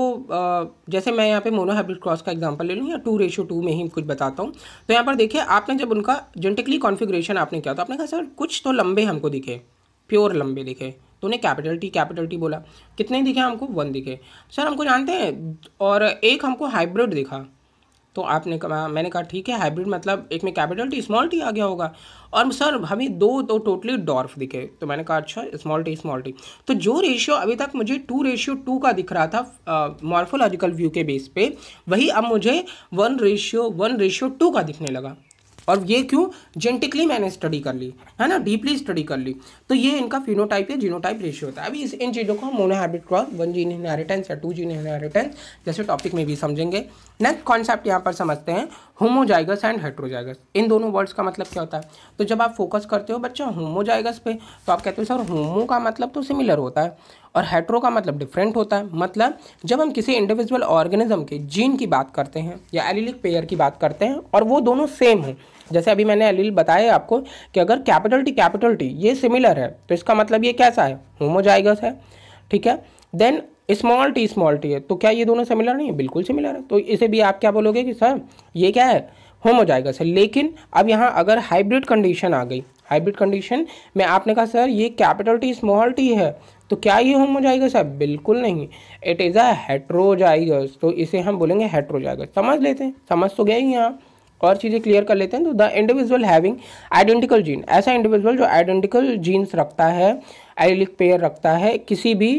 जैसे मैं यहाँ पे मोनोहाइब्रिड क्रॉस का एग्जांपल ले लूँ या टू रेशो टू में ही कुछ बताता हूँ तो यहाँ पर देखिए आपने जब उनका जेनेटिकली कॉन्फिग्रेशन आपने किया तो आपने कहा सर कुछ तो लंबे हमको दिखे प्योर लंबे दिखे तो उन्हें कैपिटल टी कैपिटल टी बोला कितने दिखे हमको वन दिखे सर हमको जानते हैं और एक हमको हाइब्रिड दिखा तो आपने कहा मैंने कहा ठीक है हाइब्रिड मतलब एक में कैपिटल टी स्मॉल टी आ गया होगा और सर हमें दो तो टोटली डॉर्फ दिखे तो मैंने कहा अच्छा स्मॉल टी स्मॉल टी तो जो रेशियो अभी तक मुझे टू रेशियो टू का दिख रहा था मॉर्फोलॉजिकल व्यू के बेस पे वही अब मुझे one ratio one ratio two का दिखने लगा और ये क्यों जेनेटिकली मैंने स्टडी कर ली है ना डीपली स्टडी कर ली तो ये इनका फिनोटाइप या जीनोटाइप रेशियो होता है अभी इस इन चीज़ों को हम monohybrid cross one gene inheritance या टू जीन इनहेरिटेंस जैसे टॉपिक में भी समझेंगे नेक्स्ट कॉन्सेप्ट यहाँ पर समझते हैं होमोजाइगस एंड हेट्रोजाइगस इन दोनों वर्ड्स का मतलब क्या होता है तो जब आप फोकस करते हो बच्चा होमोजाइगस पे तो आप कहते हो सर होमो का मतलब तो सिमिलर होता है और हेट्रो का मतलब डिफरेंट होता है मतलब जब हम किसी इंडिविजुअल ऑर्गेनिज्म के जीन की बात करते हैं या एलिलिक पेयर की बात करते हैं और वो दोनों सेम हैं जैसे अभी मैंने एलिल बताया आपको कि अगर कैपिटल टी कैपिटल टी ये सिमिलर है तो इसका मतलब ये कैसा है होमोजाइगस है ठीक है then small T small T है तो क्या ये दोनों सिमिलर नहीं है बिल्कुल सिमिलर है तो इसे भी आप क्या बोलोगे कि सर ये क्या है होम हो जाएगा सर लेकिन अब यहाँ अगर हाइब्रिड कंडीशन आ गई हाइब्रिड कंडीशन में आपने कहा सर ये कैपिटल टी स्मॉल टी है तो क्या ये होम हो जाएगा सर बिल्कुल नहीं इट इज़ अ हेट्रोजाइगस तो इसे हम बोलेंगे हेट्रोजाइगस समझ लेते हैं समझ तो गए ही यहाँ और चीज़ें क्लियर कर लेते हैं तो the individual having identical gene ऐसा इंडिविजुअल जो आइडेंटिकल जीन्स रखता है एलिक पेयर रखता है किसी भी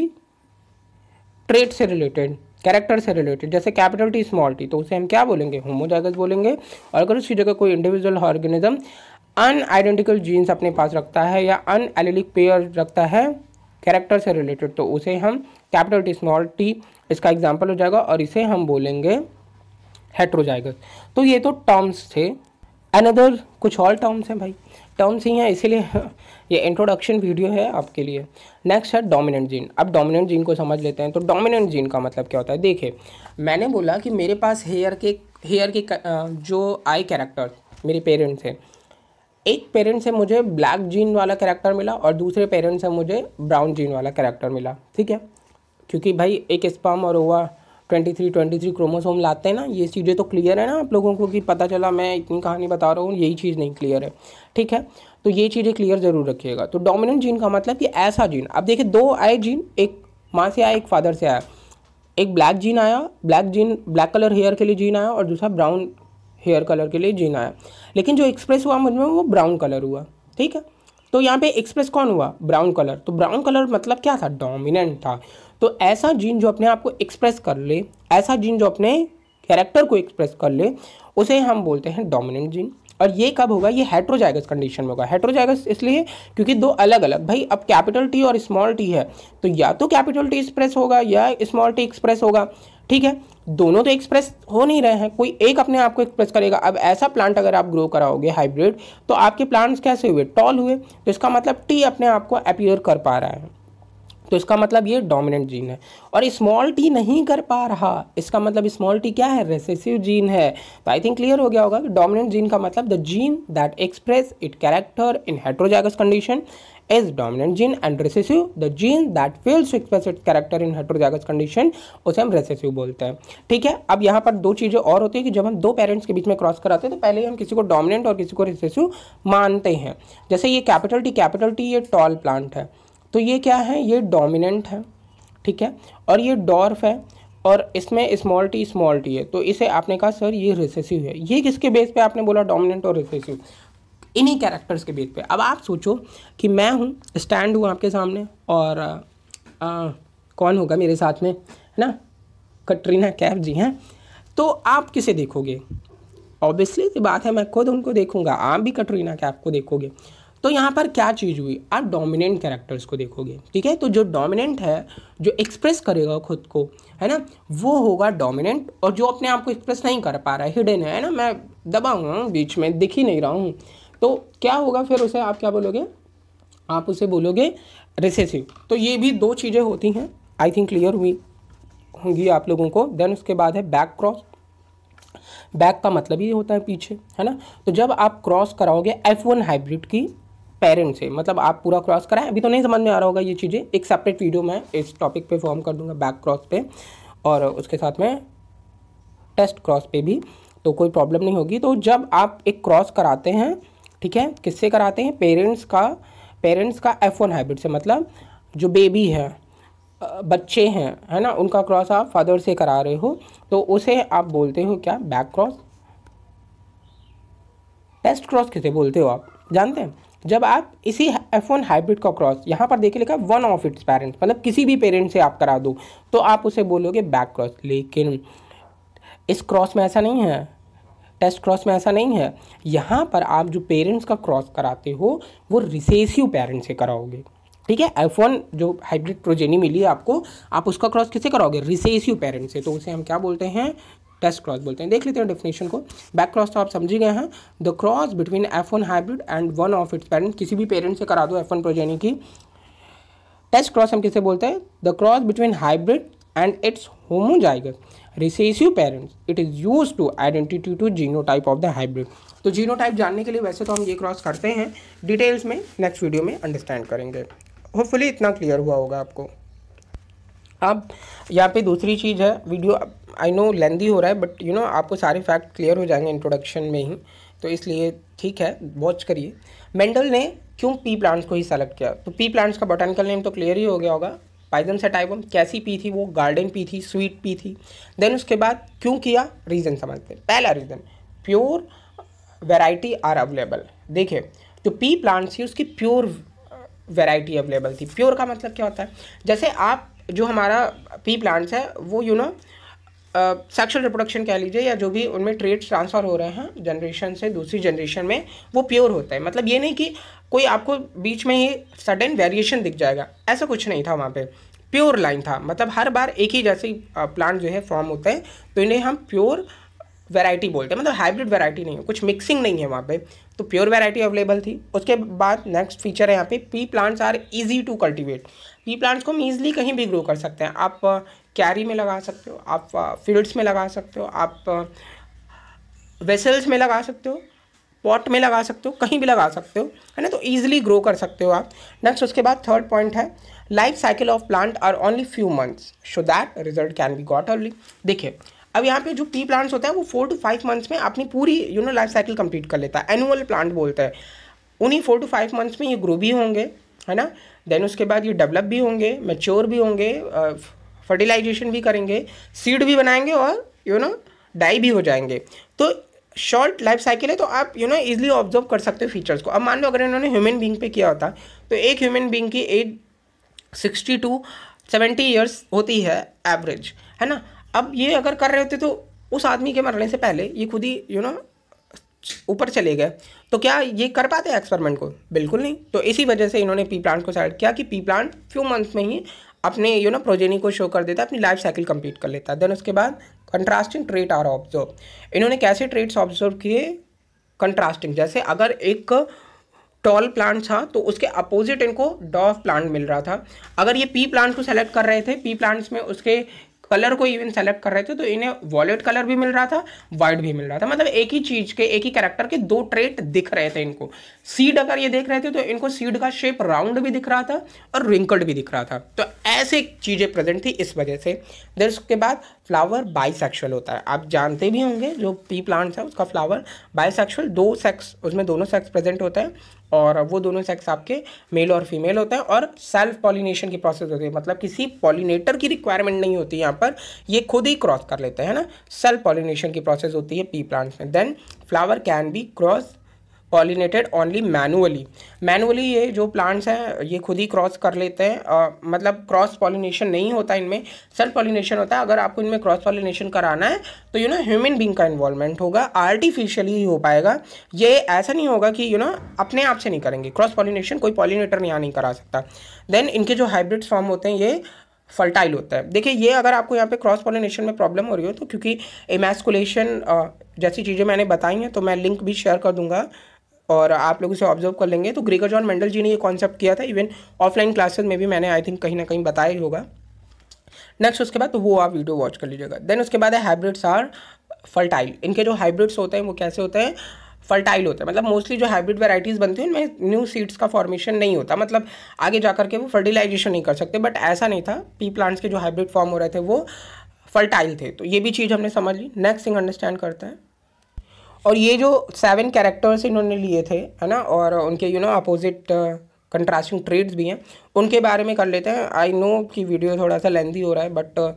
ट्रेड से रिलेटेड कैरेक्टर से रिलेटेड जैसे कैपिटल टी स्मॉल टी तो उसे हम क्या बोलेंगे होमोजाइगस बोलेंगे और अगर उसकी जगह कोई इंडिविजुअल ऑर्गेनिज्म अनआइडेंटिकल जीन्स अपने पास रखता है या अन एलिलिक पेयर रखता है कैरेक्टर से रिलेटेड तो उसे हम कैपिटल टी स्मॉल टी इसका एग्जाम्पल हो जाएगा और इसे हम बोलेंगे हेट्रोजाइगस तो ये तो टर्म्स थे अनदर कुछ और टर्म्स हैं भाई टर्म्स ही हैं इसीलिए ये इंट्रोडक्शन वीडियो है आपके लिए नेक्स्ट है डोमिनेंट जीन अब डोमिनेंट जीन को समझ लेते हैं तो डोमिनेंट जीन का मतलब क्या होता है देखिए मैंने बोला कि मेरे पास हेयर के हेयर के जो आई कैरेक्टर मेरे पेरेंट्स हैं एक पेरेंट से मुझे ब्लैक जीन वाला कैरेक्टर मिला और दूसरे पेरेंट से मुझे ब्राउन जीन वाला कैरेक्टर मिला ठीक है क्योंकि भाई एक स्पम और हुआ twenty three twenty three chromosome लाते हैं ना ये चीज़ें तो क्लियर है ना आप लोगों को कि पता चला मैं इतनी कहानी बता रहा हूँ यही चीज़ नहीं क्लियर है ठीक है तो ये चीज़ें क्लियर ज़रूर रखिएगा तो डोमिनेंट जीन का मतलब कि ऐसा जीन अब देखिए दो आए जीन एक माँ से आया एक फादर से आया एक ब्लैक जीन आया black gene black colour hair के लिए जीन आया और दूसरा ब्राउन हेयर कलर के लिए जीन आया लेकिन जो एक्सप्रेस हुआ मुझमें वो ब्राउन कलर हुआ ठीक है तो यहाँ पे एक्सप्रेस कौन हुआ ब्राउन कलर तो ब्राउन कलर मतलब क्या था डोमिनेंट था तो ऐसा जीन जो अपने आप को एक्सप्रेस कर ले ऐसा जीन जो अपने कैरेक्टर को एक्सप्रेस कर ले उसे हम बोलते हैं डोमिनेंट जीन और ये कब होगा ये हेट्रोजाइगस कंडीशन में होगा हेट्रोजाइगस इसलिए क्योंकि दो अलग अलग भाई अब कैपिटल टी और स्मॉल टी है तो या तो कैपिटल टी एक्सप्रेस होगा या स्मॉल टी एक्सप्रेस होगा ठीक है दोनों तो एक्सप्रेस हो नहीं रहे हैं कोई एक अपने आप को एक्सप्रेस करेगा अब ऐसा प्लांट अगर आप ग्रो कराओगे हाइब्रिड तो आपके प्लांट्स कैसे हुए टॉल हुए तो इसका मतलब टी अपने आप को अपीयर कर पा रहा है तो इसका मतलब ये डोमिनेंट जीन है और स्मॉल टी नहीं कर पा रहा इसका मतलब स्मॉल टी क्या है रेसेसिव जीन है तो आई थिंक क्लियर हो गया होगा कि डोमिनेंट जीन का मतलब the gene that express it character in heterozygous condition is dominant gene and recessive the gene that fails express it its in in condition उसे हम रेसेसिव बोलते हैं ठीक है अब यहाँ पर दो चीज़ें और होती है कि जब हम दो पेरेंट्स के बीच में क्रॉस कराते हैं तो पहले हम किसी को डोमिनेंट और किसी को रेसेसिव मानते हैं जैसे ये कैपिटल टी कैपिटल टी ये टॉल प्लांट है तो ये क्या है ये डोमिनेंट है ठीक है और ये डॉर्फ है और इसमें स्मॉल टी स्मॉल टी है तो इसे आपने कहा सर ये रिसेसिव है ये किसके बेस पे आपने बोला डोमिनेंट और रिसेसिव इन्हीं कैरेक्टर्स के बेस पे अब आप सोचो कि मैं हूँ स्टैंड हूँ आपके सामने और आ, आ, कौन होगा मेरे साथ में है ना कटरीना कैफ जी हैं तो आप किसे देखोगे ऑब्वियसली बात है मैं खुद उनको देखूंगा आप भी कटरीना कैफ को देखोगे तो यहाँ पर क्या चीज़ हुई आप डोमिनेंट कैरेक्टर्स को देखोगे ठीक है तो जो डोमिनेंट है जो एक्सप्रेस करेगा खुद को है ना वो होगा डोमिनेंट और जो अपने आप को एक्सप्रेस नहीं कर पा रहा है हिडन है ना मैं दबा हुआ हूँ बीच में दिख ही नहीं रहा हूँ तो क्या होगा फिर उसे आप क्या बोलोगे आप उसे बोलोगे रिसेसिव तो ये भी दो चीज़ें होती हैं आई थिंक क्लियर हुई होंगी आप लोगों को देन उसके बाद है बैक क्रॉस बैक का मतलब ही होता है पीछे है ना तो जब आप क्रॉस कराओगे एफ वन हाइब्रिड की पेरेंट्स से मतलब आप पूरा क्रॉस कराएं अभी तो नहीं समझ में आ रहा होगा ये चीज़ें एक सेपरेट वीडियो मैं इस टॉपिक पे फॉर्म कर दूंगा बैक क्रॉस पे और उसके साथ में टेस्ट क्रॉस पे भी तो कोई प्रॉब्लम नहीं होगी तो जब आप एक क्रॉस कराते हैं ठीक है किससे कराते हैं पेरेंट्स का पेरेंट्स का एफ वन हैबिट से मतलब जो बेबी है बच्चे हैं है ना उनका क्रॉस आप फादर से करा रहे हो तो उसे आप बोलते हो क्या बैक क्रॉस टेस्ट क्रॉस किसे बोलते हो आप जानते हैं जब आप इसी एफ वन हाइब्रिड का क्रॉस यहाँ पर देखिए लिखा वन ऑफ इट्स पेरेंट्स मतलब किसी भी पेरेंट से आप करा दो तो आप उसे बोलोगे बैक क्रॉस लेकिन इस क्रॉस में ऐसा नहीं है टेस्ट क्रॉस में ऐसा नहीं है यहाँ पर आप जो पेरेंट्स का क्रॉस कराते हो वो रिसेसिव पेरेंट्स से कराओगे ठीक है एफ वन जो हाइब्रिड प्रोजेनी मिली है आपको आप उसका क्रॉस किसे कराओगे रिसेसिव पेरेंट से तो उसे हम क्या बोलते हैं टेस्ट क्रॉस बोलते हैं देख लेते हैं डेफिनेशन को बैक क्रॉस तो आप समझ गए हैं the cross between F one hybrid and one of its parent किसी भी पेरेंट से करा दो एफ वन प्रोजेनी की टेस्ट क्रॉस हम किसे बोलते हैं the cross between hybrid and its homozygous recessive parents it is use to identity to genotype of the hybrid तो जीनो टाइप जानने के लिए वैसे तो हम ये क्रॉस करते हैं डिटेल्स में नेक्स्ट वीडियो में अंडरस्टैंड करेंगे होपफुली इतना क्लियर हुआ होगा आपको अब यहाँ पे दूसरी चीज़ है वीडियो आई नो लेंदी हो रहा है बट यू नो आपको सारे फैक्ट क्लियर हो जाएंगे इंट्रोडक्शन में ही तो इसलिए ठीक है वॉच करिए मेंडल ने क्यों पी प्लांट्स को ही सेलेक्ट किया तो पी प्लांट्स का बोटानिकल नेम तो क्लियर ही हो गया होगा पाइजन सेटाइबम कैसी पी थी वो गार्डन पी थी स्वीट पी थी देन उसके बाद क्यों किया रीज़न समझते पहला reason pure variety are available देखिए जो पी प्लांट्स थी उसकी प्योर वेराइटी अवेलेबल थी प्योर का मतलब क्या होता है जैसे आप जो हमारा पी प्लांट्स है वो you you know know, sexual reproduction कह लीजिए या जो भी उनमें ट्रेड्स ट्रांसफ़र हो रहे हैं जनरेशन से दूसरी जनरेशन में वो प्योर होता है मतलब ये नहीं कि कोई आपको बीच में ही सडन वेरिएशन दिख जाएगा ऐसा कुछ नहीं था वहाँ पे प्योर लाइन था मतलब हर बार एक ही जैसे प्लांट जो है फॉर्म होते हैं तो इन्हें हम प्योर वेराइटी बोलते हैं मतलब हाइब्रिड वेराइटी नहीं है कुछ मिक्सिंग नहीं है वहाँ पे तो प्योर वेराइटी अवेलेबल थी उसके बाद नेक्स्ट फीचर है यहाँ पे pea plants are easy to cultivate pea plants को हम ईजिली कहीं भी ग्रो कर सकते हैं आप कैरी में लगा सकते हो आप फील्ड्स में लगा सकते हो आप वेसल्स में लगा सकते हो पॉट में लगा सकते हो कहीं भी लगा सकते हो है ना तो ईजिली ग्रो कर सकते हो आप नेक्स्ट उसके बाद थर्ड पॉइंट है life cycle of plant are only few months show that result can be got early देखिए अब यहाँ पे जो पी प्लांट्स होता है वो फोर टू फाइव मंथ्स में अपनी पूरी you know life cycle complete कर लेता है एनुअल प्लांट बोलते हैं उन्हीं फोर टू फाइव मंथ्स में ये ग्रो भी होंगे है ना देन उसके बाद ये डेवलप भी होंगे मेच्योर भी होंगे फर्टिलाइजेशन भी करेंगे सीड भी बनाएंगे और यू नो डाई भी हो जाएंगे तो शॉर्ट लाइफ साइकिल है तो आप यू नो इजिली ऑब्जर्व कर सकते हो फीचर्स को अब मान लो अगर इन्होंने ह्यूमन बींग पे किया होता तो एक ह्यूमन बींग की age sixty to seventy years होती है एवरेज है ना अब ये अगर कर रहे होते तो उस आदमी के मरने से पहले ये खुद ही यू नो ऊपर चले गए तो क्या ये कर पाते एक्सपेरिमेंट को बिल्कुल नहीं तो इसी वजह से इन्होंने पी प्लांट को सेलेक्ट किया कि पी प्लांट फ्यू मंथ्स में ही अपने यू नो प्रोजेनी को शो कर देता है अपनी लाइफ साइकिल कंप्लीट कर लेता है देन उसके बाद कंट्रास्टिंग ट्रेट आर ऑब्जर्व इन्होंने कैसे ट्रेट्स ऑब्जर्व किए कंट्रास्टिंग जैसे अगर एक टॉल प्लांट था तो उसके अपोजिट इनको डॉफ प्लांट मिल रहा था अगर ये पी प्लांट को सेलेक्ट कर रहे थे पी प्लांट्स में उसके कलर को इवन सेलेक्ट कर रहे थे तो इन्हें वॉलेट कलर भी मिल रहा था वाइट भी मिल रहा था मतलब एक ही चीज के एक ही कैरेक्टर के दो ट्रेट दिख रहे थे इनको सीड अगर ये देख रहे थे तो इनको सीड का शेप राउंड भी दिख रहा था और रिंकल्ड भी दिख रहा था तो ऐसे चीज़ें प्रेजेंट थी इस वजह से देन उसके बाद फ्लावर बाइसेक्सुअल होता है आप जानते भी होंगे जो पी प्लांट्स है उसका फ्लावर बाइसेक्सुअल दो सेक्स उसमें दोनों सेक्स प्रेजेंट होता है और वो दोनों सेक्स आपके मेल और फीमेल होते हैं और सेल्फ पॉलिनेशन की प्रोसेस होती है मतलब किसी पॉलिनेटर की रिक्वायरमेंट नहीं होती यहाँ पर ये खुद ही क्रॉस कर लेते हैं ना सेल्फ पॉलिनेशन की प्रोसेस होती है पी प्लांट्स में then flower can be cross pollinated only manually manually ये जो प्लांट्स हैं ये खुद ही क्रॉस कर लेते हैं आ, मतलब क्रॉस पॉलिनेशन नहीं होता इनमें सेल्फ पॉलिनेशन होता है अगर आपको इनमें क्रॉस पॉलिनेशन कराना है तो यू नो ह्यूमन बींग का इन्वॉल्वमेंट होगा आर्टिफिशियली ही हो पाएगा ये ऐसा नहीं होगा कि यू you नो know, अपने आप से नहीं करेंगे क्रॉस पॉलिनेशन कोई पॉलिनेटर यहाँ नहीं करा सकता देन इनके जो हाइब्रिड फॉर्म होते हैं ये फर्टाइल होता है देखिए ये अगर आपको यहाँ पे क्रॉस पॉलिनेशन में प्रॉब्लम हो रही हो तो क्योंकि इमेस्कुलेशन जैसी चीज़ें मैंने बताई हैं तो मैं लिंक भी शेयर कर दूंगा और आप लोग इसे ऑब्जर्व कर लेंगे तो ग्रेगर जॉन मेंडल जी ने ये कॉन्सेप्ट किया था इवन ऑफलाइन क्लासेस में भी मैंने आई थिंक कहीं ना कहीं बताया ही होगा नेक्स्ट उसके बाद तो वो आप वीडियो वॉच कर लीजिएगा देन उसके बाद है हाइब्रिड्स आर फर्टाइल इनके जो हाइब्रिड्स होते हैं वो कैसे होते हैं फर्टाइल होते हैं मतलब मोस्टली जो हाइब्रिड वेराइटीज़ बनती हैं उनमें न्यू सीड्स का फॉर्मेशन नहीं होता मतलब आगे जा करके वो फर्टिलाइजेशन नहीं कर सकते बट ऐसा नहीं था पी प्लांट्स के जो हाइब्रिड फॉर्म हो रहे थे वो फर्टाइल थे तो ये भी चीज़ हमने समझ ली नेक्स्ट थिंग अंडरस्टैंड करते हैं और ये जो सेवन कैरेक्टर्स इन्होंने लिए थे है ना और उनके you know opposite contrasting traits भी हैं उनके बारे में कर लेते हैं आई नो कि वीडियो थोड़ा सा लेंदी हो रहा है बट uh,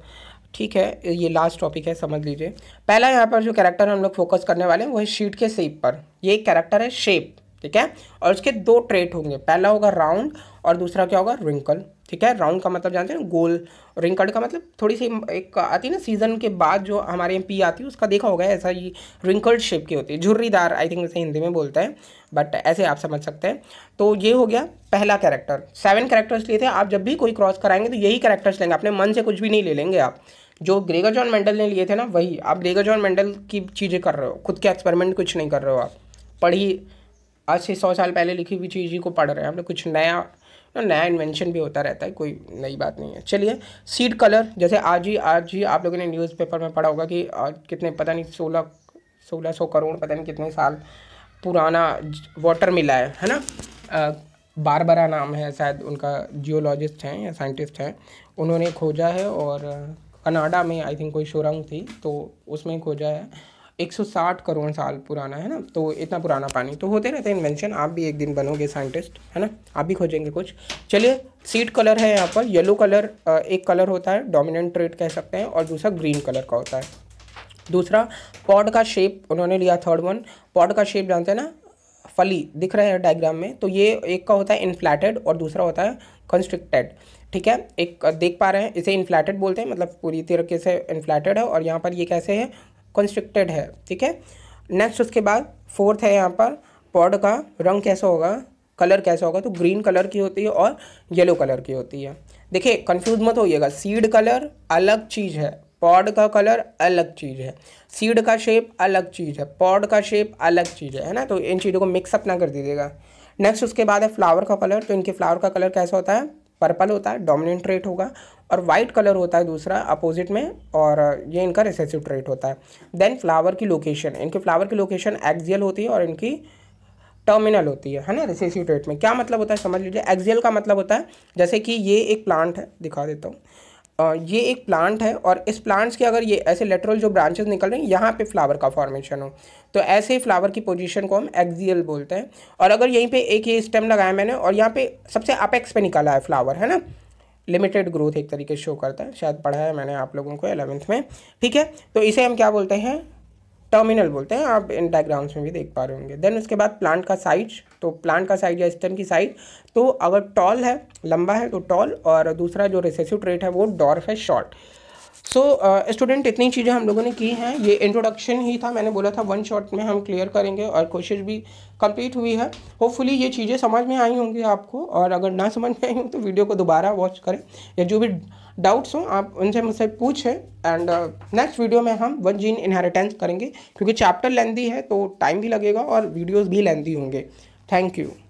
ठीक है ये लास्ट टॉपिक है समझ लीजिए पहला यहाँ पर जो कैरेक्टर हम लोग फोकस करने वाले हैं वो है शीट के शेप पर ये एक कैरेक्टर है शेप ठीक है और उसके दो ट्रेट होंगे पहला होगा राउंड और दूसरा क्या होगा रिंकल ठीक है राउंड का मतलब जानते हैं ना गोल रिंग का मतलब थोड़ी सी एक आती है ना सीजन के बाद जो हमारे यहाँ पी आती है उसका देखा होगा ऐसा ही रिंकर्ड शेप की होती है झुर्रीदार आई थिंक उसे हिंदी में बोलते हैं बट ऐसे आप समझ सकते हैं तो ये हो गया पहला कैरेक्टर सेवन कैरेक्टर्स लिए थे आप जब भी कोई क्रॉस कराएंगे तो यही कैरेक्टर्स लेंगे अपने मन से कुछ भी नहीं ले लेंगे आप जो ग्रेगर जॉन मेंडल ने लिए थे ना वही आप ग्रेगर जॉन मेंडल की चीज़ें कर रहे हो खुद के एक्सपेरिमेंट कुछ नहीं कर रहे हो आप पढ़ी आज से सौ साल पहले लिखी हुई चीज़ को पढ़ रहे हैं आपने कुछ नया नया इन्वेंशन भी होता रहता है कोई नई बात नहीं है चलिए सीड कलर जैसे आज ही आज ही आप लोगों ने न्यूज़पेपर में पढ़ा होगा कि कितने पता नहीं सोलह सोलह सौ करोड़ पता नहीं कितने साल पुराना वाटर मिला है है ना बार बारबरा नाम है शायद उनका जियोलॉजिस्ट हैं या साइंटिस्ट हैं उन्होंने खोजा है और कनाडा में आई थिंक कोई शोरंग थी तो उसमें खोजा है 160 करोड़ साल पुराना है ना तो इतना पुराना पानी तो होते रहते हैं इन्वेंशन आप भी एक दिन बनोगे साइंटिस्ट है ना आप भी खोजेंगे कुछ चलिए सीट कलर है यहाँ पर येलो कलर एक कलर होता है डोमिनेंट ट्रेड कह सकते हैं और दूसरा ग्रीन कलर का होता है दूसरा पॉड का शेप उन्होंने लिया थर्ड वन पॉड का शेप जानते हैं ना फली दिख रहे हैं डायग्राम में तो ये एक का होता है इन्फ्लैटेड और दूसरा होता है कंस्ट्रिक्टेड ठीक है एक देख पा रहे हैं इसे इन्फ्लैटेड बोलते हैं मतलब पूरी तरीके से इन्फ्लैटेड है और यहाँ पर ये कैसे है कंस्ट्रिक्टेड है ठीक है नेक्स्ट उसके बाद फोर्थ है यहाँ पर पॉड का रंग कैसा होगा कलर कैसा होगा तो ग्रीन कलर की होती है और येलो कलर की होती है देखिए कंफ्यूज मत होइएगा सीड कलर अलग चीज़ है पॉड का कलर अलग चीज़ है सीड का शेप अलग चीज़ है पॉड का शेप अलग चीज़ है है ना तो इन चीज़ों को मिक्सअप ना कर दीजिएगा नेक्स्ट उसके बाद है फ्लावर का कलर तो इनके फ्लावर का कलर कैसा होता है पर्पल होता है डोमिनेंट ट्रेट होगा और वाइट कलर होता है दूसरा अपोजिट में और ये इनका रिसेसिव ट्रेट होता है देन फ्लावर की लोकेशन इनके फ्लावर की लोकेशन एक्जियल होती है और इनकी टर्मिनल होती है है ना रिसेसिव ट्रेट में क्या मतलब होता है समझ लीजिए एक्जियल का मतलब होता है जैसे कि ये एक प्लांट है दिखा देता हूँ ये एक प्लांट है और इस प्लांट्स के अगर ये ऐसे लेटरल जो ब्रांचेस निकल रहे हैं यहाँ पे फ्लावर का फॉर्मेशन हो तो ऐसे ही फ्लावर की पोजीशन को हम एक्जियल बोलते हैं और अगर यहीं पे एक ये स्टेम लगाया मैंने और यहाँ पे सबसे अपेक्स पे निकाला है फ्लावर है ना लिमिटेड ग्रोथ एक तरीके से शो करता है शायद पढ़ा है मैंने आप लोगों को एलेवेंथ में ठीक है तो इसे हम क्या बोलते हैं टर्मिनल बोलते हैं आप इन डायग्राम्स में भी देख पा रहे होंगे देन उसके बाद प्लांट का साइज तो प्लांट का साइज या स्टेम की साइज तो अगर टॉल है लंबा है तो टॉल और दूसरा जो रिसेसिव ट्रेट है वो डॉर्फ है शॉर्ट सो स्टूडेंट इतनी चीज़ें हम लोगों ने की हैं ये इंट्रोडक्शन ही था मैंने बोला था वन शॉट में हम क्लियर करेंगे और कोशिश भी कंप्लीट हुई है होपफुली ये चीज़ें समझ में आई होंगी आपको और अगर ना समझ में आई हूँ तो वीडियो को दोबारा वॉच करें या जो भी डाउट्स हो आप उनसे मुझसे पूछें एंड नेक्स्ट वीडियो में हम वन जीन इनहेरिटेंस करेंगे क्योंकि चैप्टर लेंदी है तो टाइम भी लगेगा और वीडियोज़ भी लेंदी होंगे थैंक यू